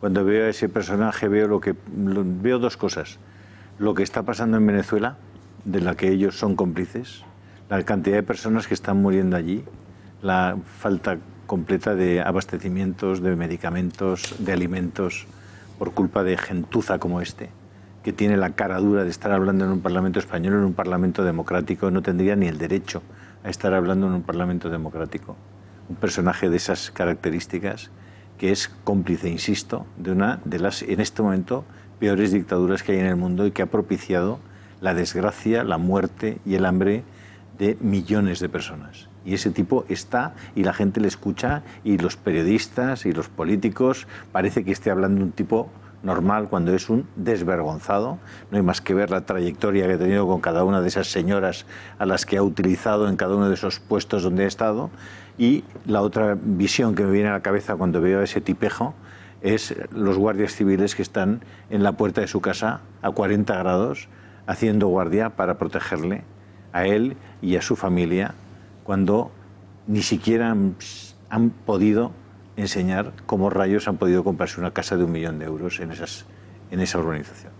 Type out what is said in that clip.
Cuando veo a ese personaje veo lo que veo dos cosas: lo que está pasando en Venezuela, de la que ellos son cómplices, la cantidad de personas que están muriendo allí, la falta completa de abastecimientos, de medicamentos, de alimentos, por culpa de gentuza como este, que tiene la cara dura de estar hablando en un Parlamento español, en un Parlamento democrático, no tendría ni el derecho a estar hablando en un Parlamento democrático. Un personaje de esas características que es cómplice, insisto, de una de las, en este momento, peores dictaduras que hay en el mundo y que ha propiciado la desgracia, la muerte y el hambre de millones de personas. Y ese tipo está y la gente le escucha y los periodistas y los políticos parece que esté hablando un tipo normal, cuando es un desvergonzado. No hay más que ver la trayectoria que ha tenido con cada una de esas señoras a las que ha utilizado en cada uno de esos puestos donde ha estado. Y la otra visión que me viene a la cabeza cuando veo a ese tipejo es los guardias civiles que están en la puerta de su casa a 40 grados haciendo guardia para protegerle a él y a su familia cuando ni siquiera han, han podido enseñar cómo rayos han podido comprarse una casa de un millón de euros en, en esa urbanización.